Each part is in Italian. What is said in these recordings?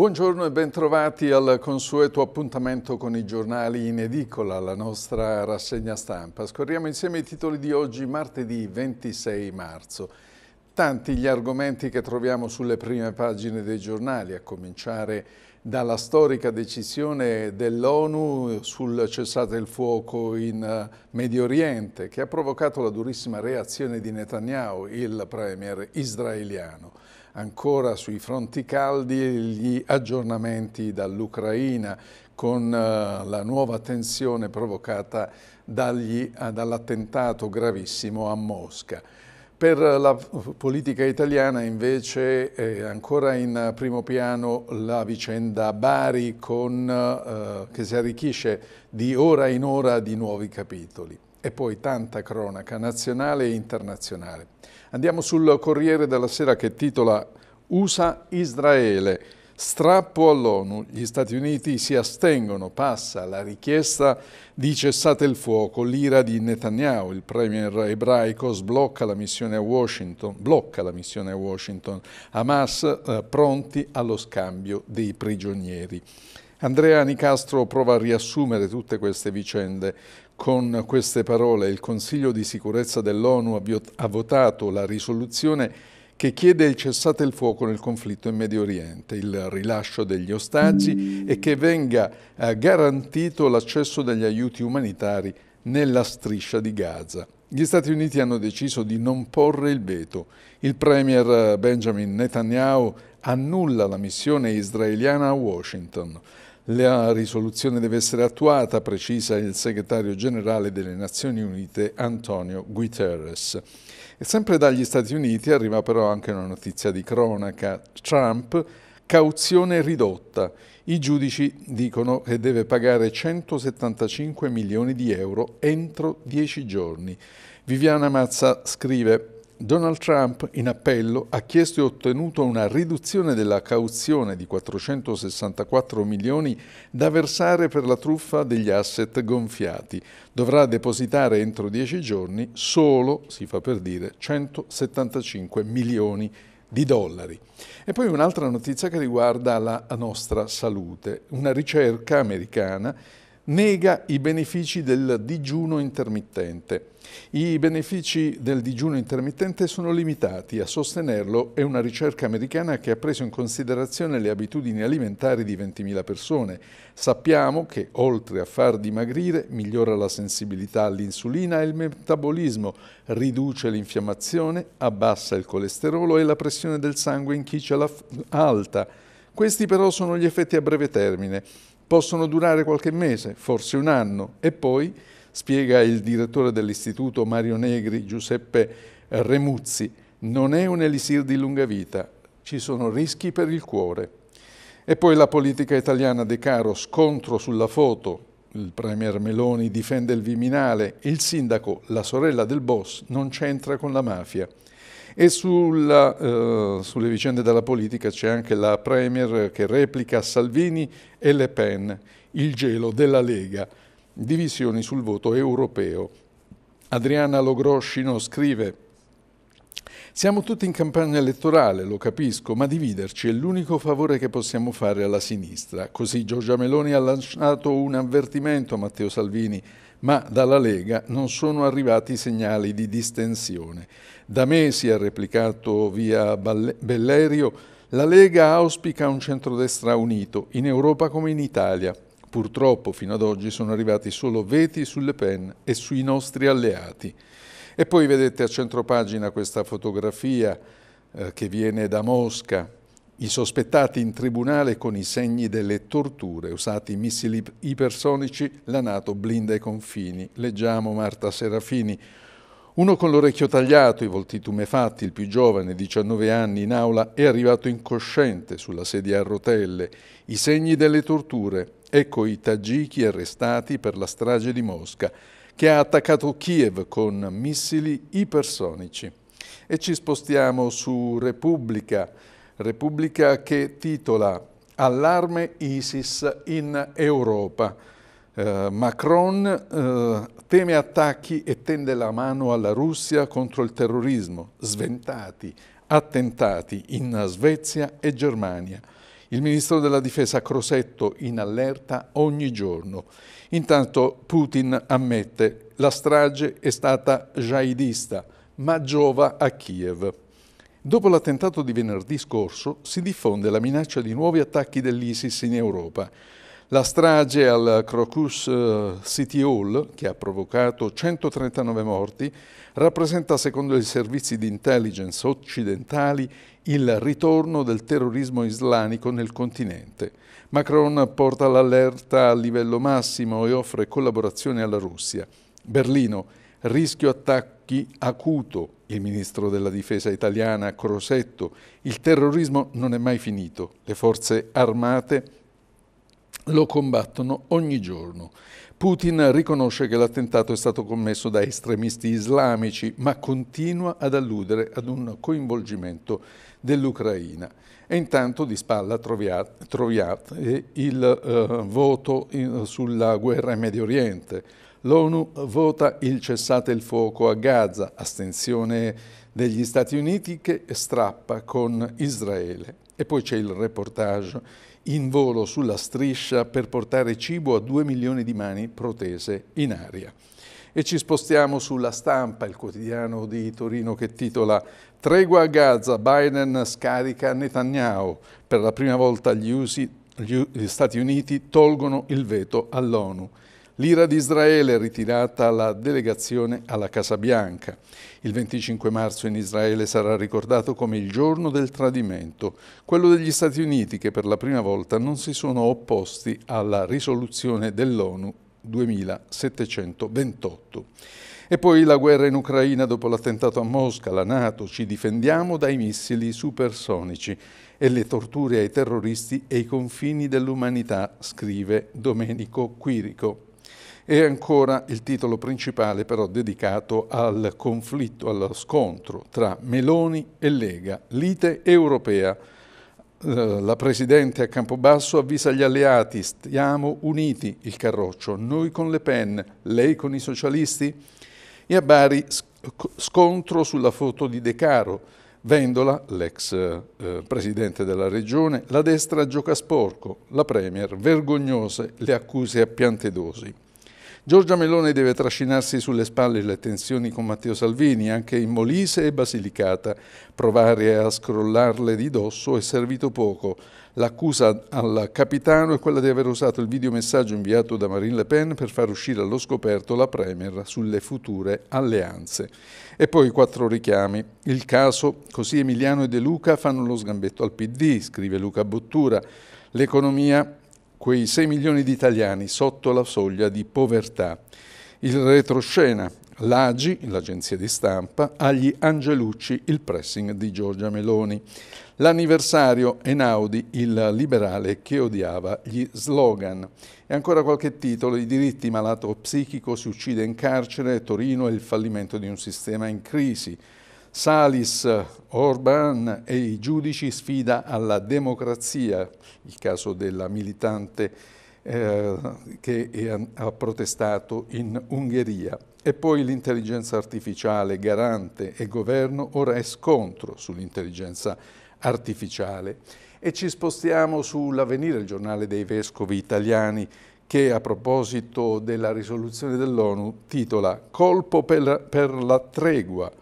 Buongiorno e bentrovati al consueto appuntamento con i giornali in edicola, la nostra rassegna stampa. Scorriamo insieme i titoli di oggi, martedì 26 marzo. Tanti gli argomenti che troviamo sulle prime pagine dei giornali, a cominciare dalla storica decisione dell'ONU sul cessate il fuoco in Medio Oriente, che ha provocato la durissima reazione di Netanyahu, il premier israeliano ancora sui fronti caldi gli aggiornamenti dall'Ucraina con eh, la nuova tensione provocata eh, dall'attentato gravissimo a Mosca. Per la politica italiana invece è ancora in primo piano la vicenda Bari con, eh, che si arricchisce di ora in ora di nuovi capitoli e poi tanta cronaca nazionale e internazionale. Andiamo sul Corriere della Sera che titola USA-Israele. Strappo all'ONU, gli Stati Uniti si astengono, passa la richiesta di cessate il fuoco, l'ira di Netanyahu, il premier ebraico sblocca la missione a Washington, blocca la missione a Washington, Hamas eh, pronti allo scambio dei prigionieri. Andrea Nicastro prova a riassumere tutte queste vicende con queste parole il Consiglio di sicurezza dell'ONU ha votato la risoluzione che chiede il cessate il fuoco nel conflitto in Medio Oriente, il rilascio degli ostaggi e che venga eh, garantito l'accesso degli aiuti umanitari nella striscia di Gaza. Gli Stati Uniti hanno deciso di non porre il veto. Il premier Benjamin Netanyahu annulla la missione israeliana a Washington. La risoluzione deve essere attuata, precisa il segretario generale delle Nazioni Unite Antonio Guterres. E sempre dagli Stati Uniti arriva però anche una notizia di cronaca. Trump, cauzione ridotta. I giudici dicono che deve pagare 175 milioni di euro entro 10 giorni. Viviana Mazza scrive Donald Trump in appello ha chiesto e ottenuto una riduzione della cauzione di 464 milioni da versare per la truffa degli asset gonfiati. Dovrà depositare entro dieci giorni solo, si fa per dire, 175 milioni di dollari. E poi un'altra notizia che riguarda la nostra salute. Una ricerca americana nega i benefici del digiuno intermittente. I benefici del digiuno intermittente sono limitati. A sostenerlo è una ricerca americana che ha preso in considerazione le abitudini alimentari di 20.000 persone. Sappiamo che, oltre a far dimagrire, migliora la sensibilità all'insulina e il metabolismo, riduce l'infiammazione, abbassa il colesterolo e la pressione del sangue in chi ce l'ha alta. Questi però sono gli effetti a breve termine. Possono durare qualche mese, forse un anno, e poi spiega il direttore dell'Istituto Mario Negri, Giuseppe Remuzzi, non è un elisir di lunga vita, ci sono rischi per il cuore. E poi la politica italiana De Caro, scontro sulla foto, il Premier Meloni difende il Viminale, il sindaco, la sorella del boss, non c'entra con la mafia. E sulla, eh, sulle vicende della politica c'è anche la Premier che replica Salvini e Le Pen, il gelo della Lega divisioni sul voto europeo. Adriana Logroscino scrive siamo tutti in campagna elettorale, lo capisco, ma dividerci è l'unico favore che possiamo fare alla sinistra. Così Giorgia Meloni ha lanciato un avvertimento a Matteo Salvini, ma dalla Lega non sono arrivati segnali di distensione. Da mesi ha replicato via Bellerio, la Lega auspica un centrodestra unito, in Europa come in Italia. Purtroppo fino ad oggi sono arrivati solo veti sulle Pen e sui nostri alleati. E poi vedete a centropagina questa fotografia eh, che viene da Mosca, i sospettati in tribunale con i segni delle torture, usati missili ipersonici, la Nato blinda i confini. Leggiamo Marta Serafini. Uno con l'orecchio tagliato, i volti tumefatti, il più giovane, 19 anni, in aula, è arrivato incosciente sulla sedia a rotelle. I segni delle torture, Ecco i tagiki arrestati per la strage di Mosca, che ha attaccato Kiev con missili ipersonici. E ci spostiamo su Repubblica, Repubblica che titola Allarme ISIS in Europa. Eh, Macron eh, teme attacchi e tende la mano alla Russia contro il terrorismo. Sventati attentati in Svezia e Germania. Il ministro della difesa Crosetto in allerta ogni giorno. Intanto Putin ammette la strage è stata jihadista, ma giova a Kiev. Dopo l'attentato di venerdì scorso si diffonde la minaccia di nuovi attacchi dell'ISIS in Europa. La strage al Crocus eh, City Hall, che ha provocato 139 morti, rappresenta, secondo i servizi di intelligence occidentali, il ritorno del terrorismo islamico nel continente. Macron porta l'allerta a livello massimo e offre collaborazione alla Russia. Berlino, rischio attacchi acuto. Il ministro della difesa italiana Crosetto, il terrorismo non è mai finito, le forze armate lo combattono ogni giorno. Putin riconosce che l'attentato è stato commesso da estremisti islamici, ma continua ad alludere ad un coinvolgimento dell'Ucraina. E intanto di spalla troviate il eh, voto in, sulla guerra in Medio Oriente. L'ONU vota il cessate il fuoco a Gaza, astensione degli Stati Uniti che strappa con Israele. E poi c'è il reportage in volo sulla striscia per portare cibo a due milioni di mani protese in aria. E ci spostiamo sulla stampa, il quotidiano di Torino che titola Tregua a Gaza, Biden scarica Netanyahu. Per la prima volta gli, usi, gli Stati Uniti tolgono il veto all'ONU. L'ira di Israele ritirata la delegazione alla Casa Bianca. Il 25 marzo in Israele sarà ricordato come il giorno del tradimento, quello degli Stati Uniti che per la prima volta non si sono opposti alla risoluzione dell'ONU 2728. E poi la guerra in Ucraina dopo l'attentato a Mosca, la Nato, ci difendiamo dai missili supersonici e le torture ai terroristi e i confini dell'umanità, scrive Domenico Quirico. E ancora il titolo principale però dedicato al conflitto, allo scontro tra Meloni e Lega, lite europea. Eh, la Presidente a Campobasso avvisa gli alleati, stiamo uniti, il Carroccio, noi con Le Pen, lei con i socialisti? E a Bari scontro sulla foto di De Caro, Vendola, l'ex eh, presidente della regione, la destra gioca sporco, la premier vergognose le accuse a piante dosi. Giorgia Meloni deve trascinarsi sulle spalle le tensioni con Matteo Salvini, anche in Molise e Basilicata. Provare a scrollarle di dosso è servito poco. L'accusa al capitano è quella di aver usato il videomessaggio inviato da Marine Le Pen per far uscire allo scoperto la Premier sulle future alleanze. E poi quattro richiami. Il caso, così Emiliano e De Luca fanno lo sgambetto al PD, scrive Luca Bottura. L'economia quei 6 milioni di italiani sotto la soglia di povertà. Il retroscena, l'AGI, l'agenzia di stampa, agli Angelucci, il pressing di Giorgia Meloni. L'anniversario Enaudi, il liberale che odiava gli slogan. E ancora qualche titolo, i diritti malato psichico si uccide in carcere, Torino è il fallimento di un sistema in crisi. Salis, Orban e i giudici sfida alla democrazia, il caso della militante eh, che ha protestato in Ungheria. E poi l'intelligenza artificiale, garante e governo, ora è scontro sull'intelligenza artificiale. E ci spostiamo sull'avvenire, il giornale dei vescovi italiani, che a proposito della risoluzione dell'ONU titola Colpo per la, per la tregua,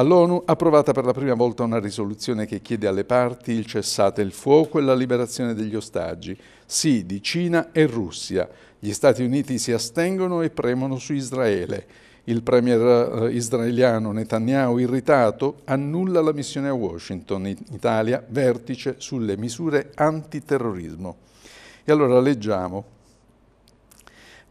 All'ONU approvata per la prima volta una risoluzione che chiede alle parti il cessate il fuoco e la liberazione degli ostaggi, sì di Cina e Russia. Gli Stati Uniti si astengono e premono su Israele. Il premier eh, israeliano Netanyahu, irritato, annulla la missione a Washington, in Italia, vertice sulle misure antiterrorismo. E allora leggiamo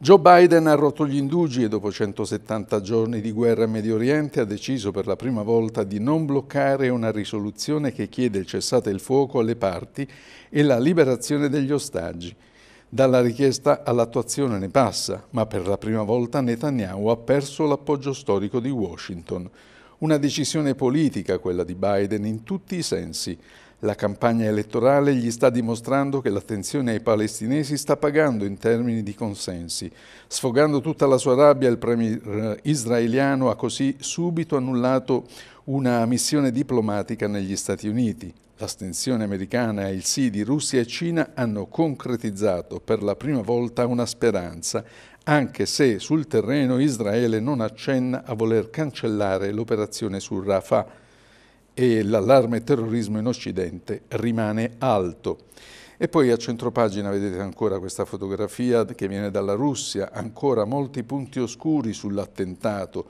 Joe Biden ha rotto gli indugi e dopo 170 giorni di guerra in Medio Oriente ha deciso per la prima volta di non bloccare una risoluzione che chiede il cessate il fuoco alle parti e la liberazione degli ostaggi. Dalla richiesta all'attuazione ne passa, ma per la prima volta Netanyahu ha perso l'appoggio storico di Washington. Una decisione politica quella di Biden in tutti i sensi. La campagna elettorale gli sta dimostrando che l'attenzione ai palestinesi sta pagando in termini di consensi. Sfogando tutta la sua rabbia, il premier eh, israeliano ha così subito annullato una missione diplomatica negli Stati Uniti. L'astensione americana e il sì di Russia e Cina hanno concretizzato per la prima volta una speranza, anche se sul terreno Israele non accenna a voler cancellare l'operazione su Rafah e l'allarme terrorismo in Occidente rimane alto. E poi a centropagina vedete ancora questa fotografia che viene dalla Russia, ancora molti punti oscuri sull'attentato,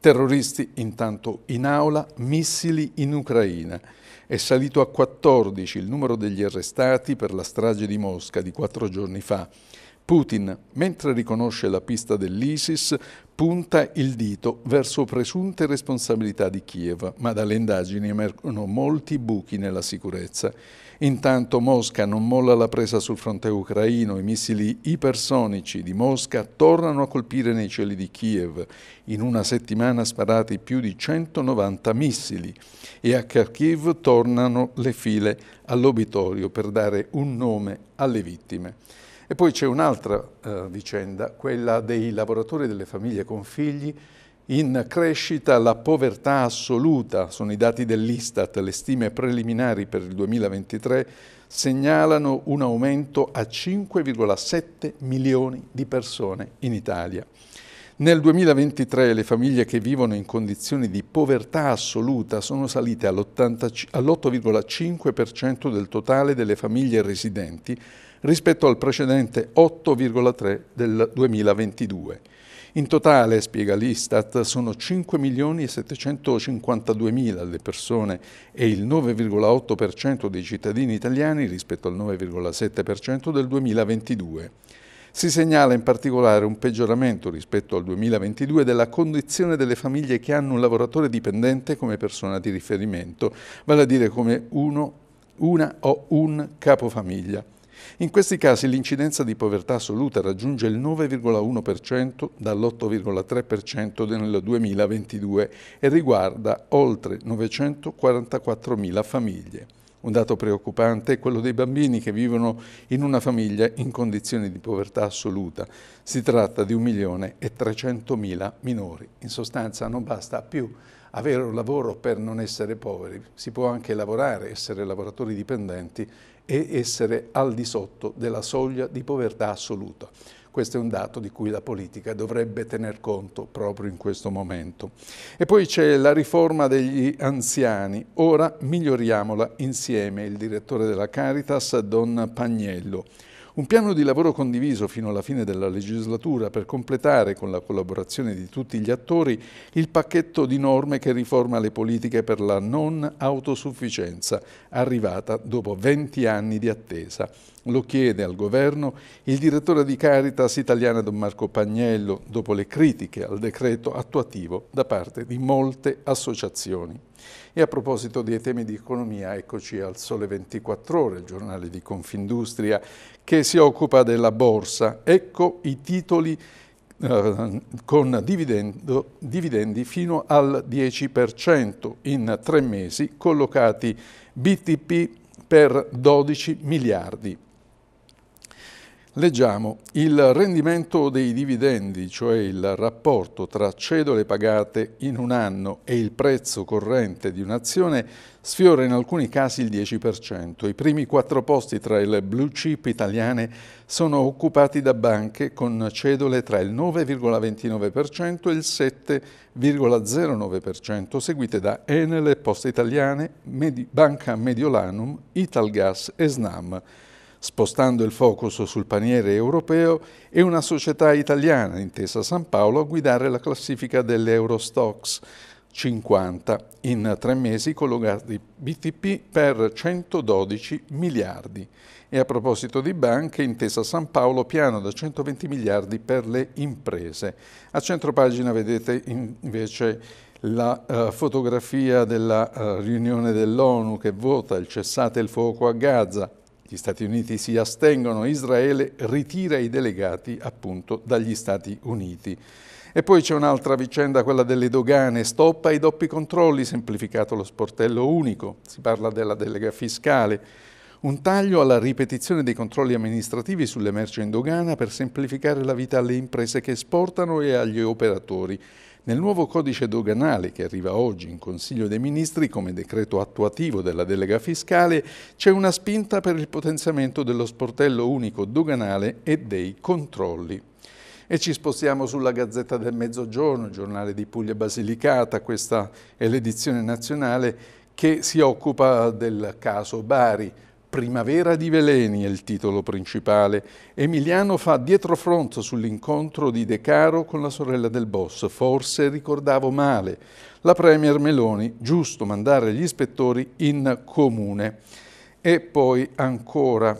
terroristi intanto in aula, missili in Ucraina. È salito a 14 il numero degli arrestati per la strage di Mosca di quattro giorni fa Putin, mentre riconosce la pista dell'ISIS, punta il dito verso presunte responsabilità di Kiev, ma dalle indagini emergono molti buchi nella sicurezza. Intanto Mosca non molla la presa sul fronte ucraino, i missili ipersonici di Mosca tornano a colpire nei cieli di Kiev, in una settimana sparati più di 190 missili e a Kharkiv tornano le file all'obitorio per dare un nome alle vittime. E poi c'è un'altra eh, vicenda, quella dei lavoratori delle famiglie con figli, in crescita la povertà assoluta, sono i dati dell'Istat, le stime preliminari per il 2023 segnalano un aumento a 5,7 milioni di persone in Italia. Nel 2023 le famiglie che vivono in condizioni di povertà assoluta sono salite all'8,5% all del totale delle famiglie residenti, rispetto al precedente 8,3 del 2022. In totale, spiega l'Istat, sono 5.752.000 le persone e il 9,8% dei cittadini italiani rispetto al 9,7% del 2022. Si segnala in particolare un peggioramento rispetto al 2022 della condizione delle famiglie che hanno un lavoratore dipendente come persona di riferimento, vale a dire come uno, una o un capofamiglia. In questi casi l'incidenza di povertà assoluta raggiunge il 9,1% dall'8,3% nel 2022 e riguarda oltre 944.000 famiglie. Un dato preoccupante è quello dei bambini che vivono in una famiglia in condizioni di povertà assoluta. Si tratta di 1.300.000 minori. In sostanza non basta più avere un lavoro per non essere poveri, si può anche lavorare, essere lavoratori dipendenti e essere al di sotto della soglia di povertà assoluta. Questo è un dato di cui la politica dovrebbe tener conto proprio in questo momento. E poi c'è la riforma degli anziani. Ora miglioriamola insieme, il direttore della Caritas, Don Pagnello. Un piano di lavoro condiviso fino alla fine della legislatura per completare con la collaborazione di tutti gli attori il pacchetto di norme che riforma le politiche per la non autosufficienza, arrivata dopo 20 anni di attesa. Lo chiede al governo il direttore di Caritas italiana Don Marco Pagnello dopo le critiche al decreto attuativo da parte di molte associazioni. E a proposito dei temi di economia, eccoci al Sole 24 Ore, il giornale di Confindustria, che si occupa della borsa. Ecco i titoli eh, con dividendi fino al 10% in tre mesi, collocati BTP per 12 miliardi. Leggiamo, il rendimento dei dividendi, cioè il rapporto tra cedole pagate in un anno e il prezzo corrente di un'azione, sfiora in alcuni casi il 10%. I primi quattro posti tra le blue chip italiane sono occupati da banche con cedole tra il 9,29% e il 7,09%, seguite da Enel, e Poste Italiane, Medi Banca Mediolanum, Italgas e Snam spostando il focus sul paniere europeo e una società italiana, intesa San Paolo, a guidare la classifica dell'Eurostox 50 in tre mesi con di BTP per 112 miliardi. E a proposito di banche, Intesa San Paolo piano da 120 miliardi per le imprese. A centro pagina vedete invece la uh, fotografia della uh, riunione dell'ONU che vota il cessate il fuoco a Gaza, gli Stati Uniti si astengono, Israele ritira i delegati appunto dagli Stati Uniti. E poi c'è un'altra vicenda, quella delle dogane, stoppa i doppi controlli, semplificato lo sportello unico, si parla della delega fiscale, un taglio alla ripetizione dei controlli amministrativi sulle merci in dogana per semplificare la vita alle imprese che esportano e agli operatori. Nel nuovo codice doganale che arriva oggi in Consiglio dei Ministri come decreto attuativo della delega fiscale c'è una spinta per il potenziamento dello sportello unico doganale e dei controlli. E ci spostiamo sulla Gazzetta del Mezzogiorno, giornale di Puglia Basilicata, questa è l'edizione nazionale che si occupa del caso Bari. Primavera di Veleni è il titolo principale. Emiliano fa dietrofront sull'incontro di De Caro con la sorella del boss. Forse ricordavo male. La Premier Meloni, giusto mandare gli ispettori in comune. E poi ancora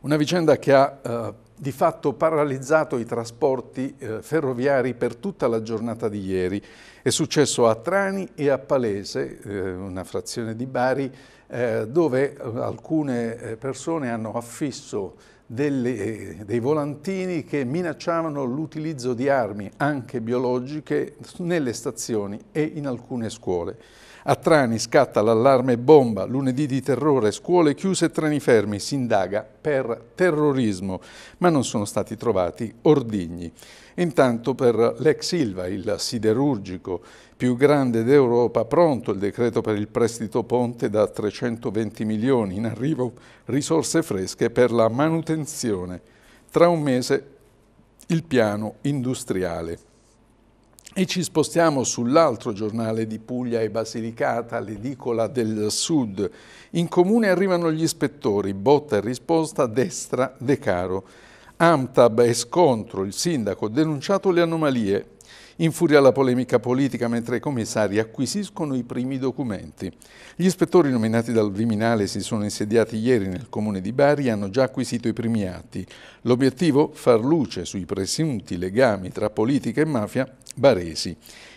una vicenda che ha eh, di fatto paralizzato i trasporti eh, ferroviari per tutta la giornata di ieri. È successo a Trani e a Palese, eh, una frazione di Bari, eh, dove eh, alcune eh, persone hanno affisso delle, dei volantini che minacciavano l'utilizzo di armi, anche biologiche, nelle stazioni e in alcune scuole. A Trani scatta l'allarme bomba, lunedì di terrore, scuole chiuse e treni fermi, si indaga per terrorismo, ma non sono stati trovati ordigni. Intanto per l'ex Ilva, il siderurgico più grande d'Europa, pronto il decreto per il prestito ponte da 320 milioni, in arrivo risorse fresche per la manutenzione. Tra un mese il piano industriale. E ci spostiamo sull'altro giornale di Puglia e Basilicata, l'edicola del Sud. In comune arrivano gli ispettori, botta e risposta, destra, De Caro. Amtab e scontro, il sindaco ha denunciato le anomalie. Infuria la polemica politica mentre i commissari acquisiscono i primi documenti. Gli ispettori nominati dal Viminale si sono insediati ieri nel comune di Bari e hanno già acquisito i primi atti. L'obiettivo? Far luce sui presunti legami tra politica e mafia baresi.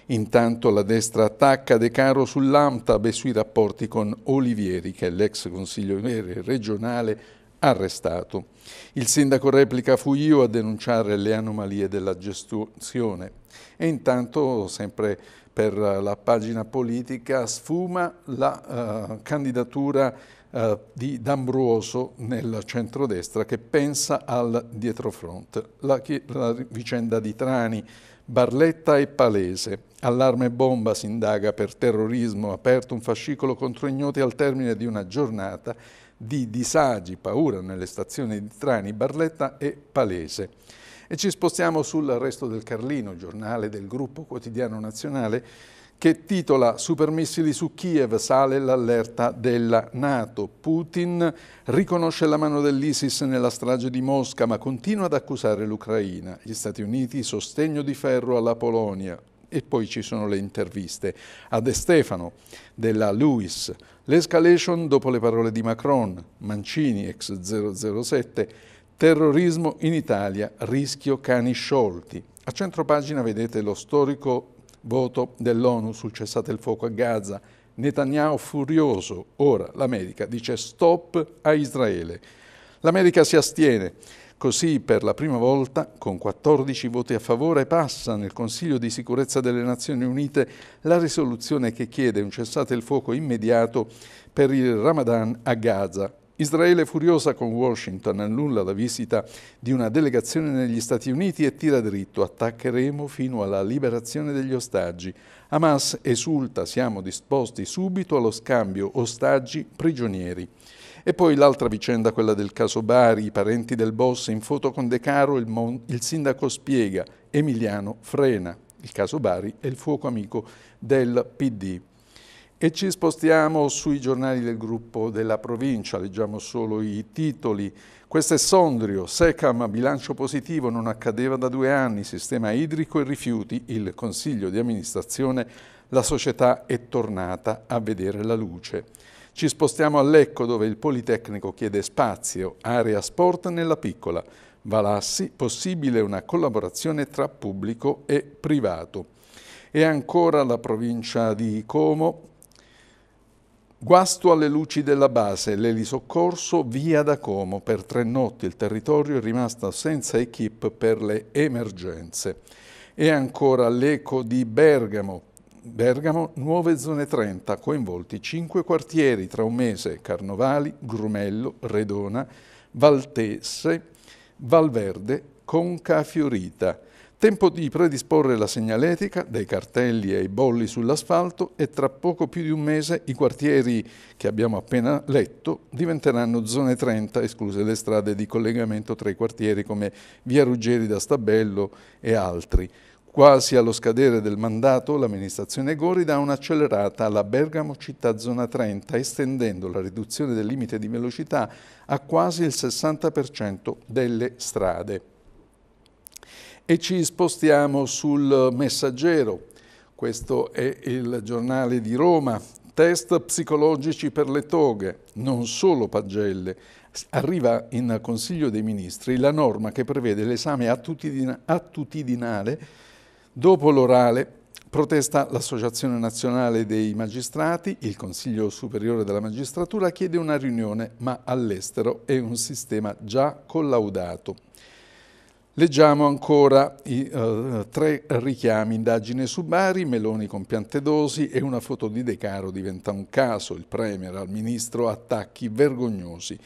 Intanto la destra attacca De Caro sull'AMTAB e sui rapporti con Olivieri, che è l'ex consigliere regionale arrestato. Il sindaco replica fu io a denunciare le anomalie della gestione. E intanto, sempre per la pagina politica, sfuma la uh, candidatura uh, di D'Ambruoso nel centrodestra che pensa al dietrofront. La, la vicenda di Trani Barletta e Palese. Allarme bomba si indaga per terrorismo, aperto un fascicolo contro ignoti al termine di una giornata di disagi, paura nelle stazioni di trani Barletta e Palese. E ci spostiamo sul resto del Carlino, giornale del gruppo quotidiano nazionale, che titola Supermissili su Kiev, sale l'allerta della Nato. Putin riconosce la mano dell'ISIS nella strage di Mosca, ma continua ad accusare l'Ucraina. Gli Stati Uniti, sostegno di ferro alla Polonia. E poi ci sono le interviste a De Stefano, della Lewis, l'escalation dopo le parole di Macron, Mancini, ex 007, terrorismo in Italia, rischio cani sciolti. A centro pagina vedete lo storico voto dell'ONU sul cessate il fuoco a Gaza. Netanyahu furioso, ora l'America dice stop a Israele. L'America si astiene, così per la prima volta, con 14 voti a favore, passa nel Consiglio di sicurezza delle Nazioni Unite la risoluzione che chiede un cessate il fuoco immediato per il Ramadan a Gaza, Israele è furiosa con Washington annulla la visita di una delegazione negli Stati Uniti e tira dritto attaccheremo fino alla liberazione degli ostaggi. Hamas esulta siamo disposti subito allo scambio ostaggi prigionieri. E poi l'altra vicenda, quella del caso Bari, i parenti del boss in foto con De Caro, il, il sindaco spiega, Emiliano frena. Il caso Bari è il fuoco amico del PD. E ci spostiamo sui giornali del gruppo della provincia, leggiamo solo i titoli. Questo è Sondrio, Secam, bilancio positivo, non accadeva da due anni, sistema idrico e rifiuti, il consiglio di amministrazione, la società è tornata a vedere la luce. Ci spostiamo a Lecco dove il Politecnico chiede spazio, area sport nella piccola. Valassi, possibile una collaborazione tra pubblico e privato. E ancora la provincia di Como, Guasto alle luci della base, l'elisoccorso via da Como. Per tre notti il territorio è rimasto senza equip per le emergenze. E ancora l'eco di Bergamo. Bergamo, nuove zone 30, coinvolti cinque quartieri tra un mese, Carnovali, Grumello, Redona, Valtesse, Valverde, Conca Fiorita. Tempo di predisporre la segnaletica, dai cartelli ai bolli sull'asfalto e tra poco più di un mese i quartieri che abbiamo appena letto diventeranno zone 30, escluse le strade di collegamento tra i quartieri come via Ruggeri da Stabello e altri. Quasi allo scadere del mandato, l'amministrazione Gori dà un'accelerata alla Bergamo città zona 30, estendendo la riduzione del limite di velocità a quasi il 60% delle strade. E ci spostiamo sul Messaggero. Questo è il giornale di Roma. Test psicologici per le toghe, non solo pagelle. Arriva in Consiglio dei Ministri la norma che prevede l'esame attitudinale dopo l'orale Protesta l'Associazione Nazionale dei Magistrati, il Consiglio Superiore della Magistratura chiede una riunione, ma all'estero è un sistema già collaudato. Leggiamo ancora i uh, tre richiami, indagine su Bari, Meloni con piante dosi e una foto di De Caro diventa un caso, il Premier al Ministro attacchi vergognosi.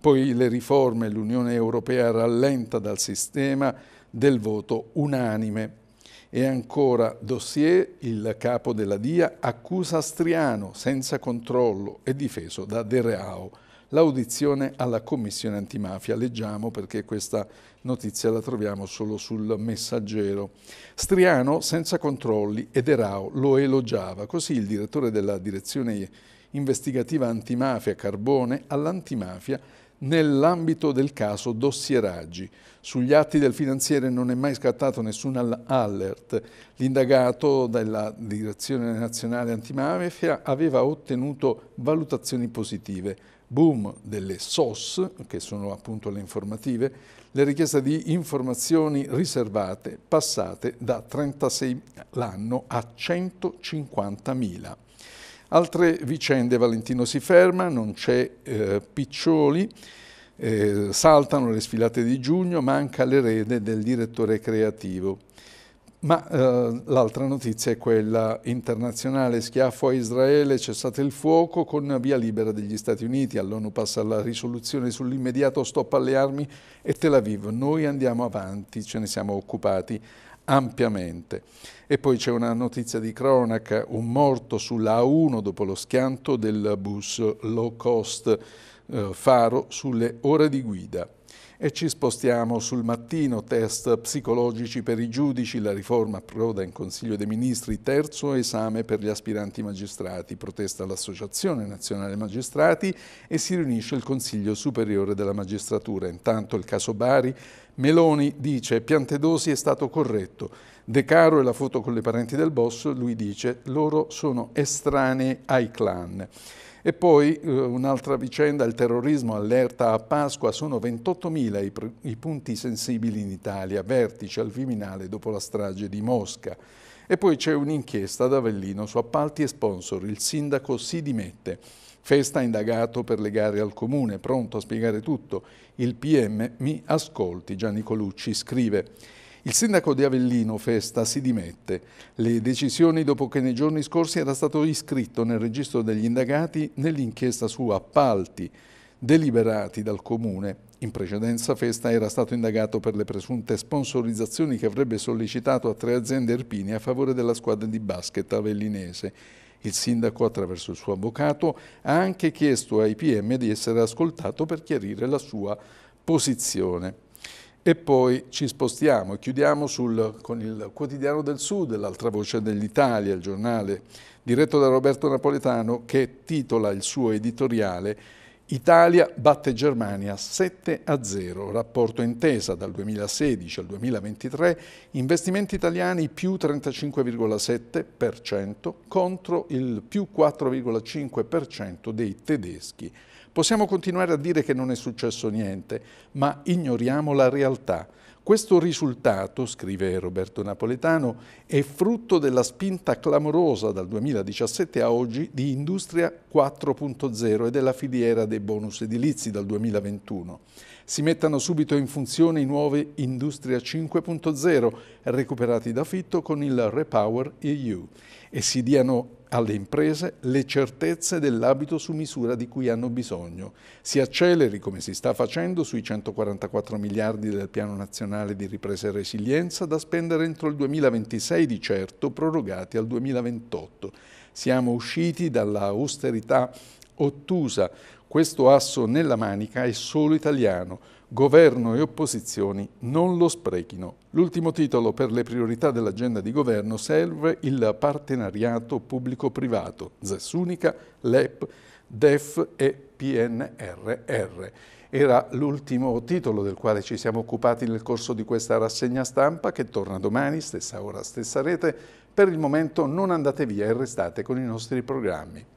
Poi le riforme, l'Unione Europea rallenta dal sistema del voto unanime. E ancora dossier, il capo della DIA accusa Striano senza controllo e difeso da De Reao l'audizione alla Commissione antimafia. Leggiamo perché questa notizia la troviamo solo sul messaggero. Striano senza controlli ed Erao lo elogiava, così il direttore della direzione investigativa antimafia Carbone all'antimafia nell'ambito del caso dossieraggi. Sugli atti del finanziere non è mai scattato nessun alert. L'indagato della Direzione Nazionale Antimafia aveva ottenuto valutazioni positive. Boom delle SOS, che sono appunto le informative, le richieste di informazioni riservate passate da 36 l'anno a 150.000. Altre vicende, Valentino si ferma, non c'è eh, Piccioli, eh, saltano le sfilate di giugno, manca l'erede del direttore creativo. Ma eh, l'altra notizia è quella internazionale, schiaffo a Israele, cessate il fuoco con via libera degli Stati Uniti, all'ONU passa la risoluzione sull'immediato stop alle armi e Tel Aviv, noi andiamo avanti, ce ne siamo occupati ampiamente. E poi c'è una notizia di cronaca, un morto sulla A1 dopo lo schianto del bus low cost eh, Faro sulle ore di guida. E ci spostiamo sul mattino, test psicologici per i giudici, la riforma approda in Consiglio dei Ministri, terzo esame per gli aspiranti magistrati, protesta l'Associazione Nazionale Magistrati e si riunisce il Consiglio Superiore della Magistratura. Intanto il caso Bari, Meloni dice Piantedosi è stato corretto, De Caro e la foto con le parenti del boss, lui dice loro sono estranei ai clan. E poi eh, un'altra vicenda, il terrorismo allerta a Pasqua, sono 28.000 i, i punti sensibili in Italia, vertice al Viminale dopo la strage di Mosca. E poi c'è un'inchiesta ad Avellino su appalti e sponsor. Il sindaco si dimette. Festa indagato per le gare al comune, pronto a spiegare tutto. Il PM mi ascolti, Gianni Colucci scrive. Il sindaco di Avellino, Festa, si dimette. Le decisioni dopo che nei giorni scorsi era stato iscritto nel registro degli indagati nell'inchiesta su appalti deliberati dal Comune. In precedenza Festa era stato indagato per le presunte sponsorizzazioni che avrebbe sollecitato a tre aziende erpine a favore della squadra di basket avellinese. Il sindaco, attraverso il suo avvocato, ha anche chiesto ai PM di essere ascoltato per chiarire la sua posizione. E poi ci spostiamo e chiudiamo sul, con il quotidiano del Sud, l'altra voce dell'Italia, il giornale diretto da Roberto Napoletano che titola il suo editoriale Italia batte Germania 7 a 0, rapporto intesa dal 2016 al 2023, investimenti italiani più 35,7% contro il più 4,5% dei tedeschi. Possiamo continuare a dire che non è successo niente, ma ignoriamo la realtà. Questo risultato, scrive Roberto Napoletano, è frutto della spinta clamorosa dal 2017 a oggi di Industria 4.0 e della filiera dei bonus edilizi dal 2021. Si mettano subito in funzione i nuovi Industria 5.0 recuperati da Fitto con il Repower EU e si diano alle imprese le certezze dell'abito su misura di cui hanno bisogno. Si acceleri, come si sta facendo, sui 144 miliardi del Piano Nazionale di Ripresa e Resilienza da spendere entro il 2026 di certo, prorogati al 2028. Siamo usciti dalla austerità ottusa, questo asso nella manica è solo italiano. Governo e opposizioni non lo sprechino. L'ultimo titolo per le priorità dell'agenda di governo serve il partenariato pubblico-privato, Zessunica, LEP, DEF e PNRR. Era l'ultimo titolo del quale ci siamo occupati nel corso di questa rassegna stampa che torna domani, stessa ora, stessa rete. Per il momento non andate via e restate con i nostri programmi.